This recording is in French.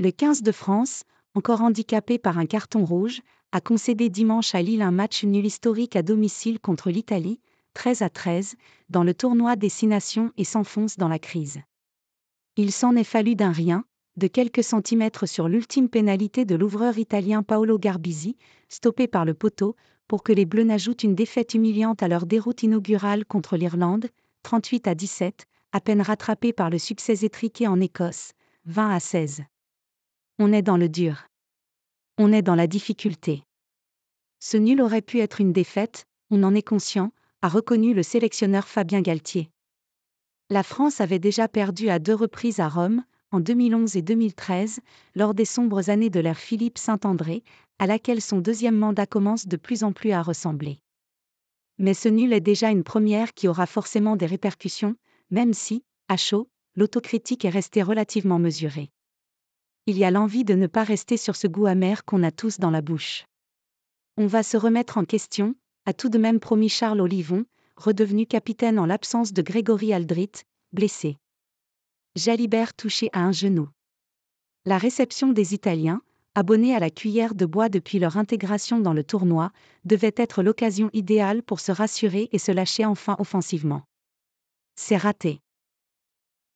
Le 15 de France, encore handicapé par un carton rouge, a concédé dimanche à Lille un match nul historique à domicile contre l'Italie, 13 à 13, dans le tournoi des Six Nations et s'enfonce dans la crise. Il s'en est fallu d'un rien, de quelques centimètres sur l'ultime pénalité de l'ouvreur italien Paolo Garbisi, stoppé par le poteau, pour que les Bleus n'ajoutent une défaite humiliante à leur déroute inaugurale contre l'Irlande, 38 à 17, à peine rattrapé par le succès étriqué en Écosse, 20 à 16. On est dans le dur. On est dans la difficulté. Ce nul aurait pu être une défaite, on en est conscient, a reconnu le sélectionneur Fabien Galtier. La France avait déjà perdu à deux reprises à Rome, en 2011 et 2013, lors des sombres années de l'ère Philippe Saint-André, à laquelle son deuxième mandat commence de plus en plus à ressembler. Mais ce nul est déjà une première qui aura forcément des répercussions, même si, à chaud, l'autocritique est restée relativement mesurée il y a l'envie de ne pas rester sur ce goût amer qu'on a tous dans la bouche. On va se remettre en question, a tout de même promis Charles Olivon, redevenu capitaine en l'absence de Grégory Aldrit, blessé. Jalibert touché à un genou. La réception des Italiens, abonnés à la cuillère de bois depuis leur intégration dans le tournoi, devait être l'occasion idéale pour se rassurer et se lâcher enfin offensivement. C'est raté.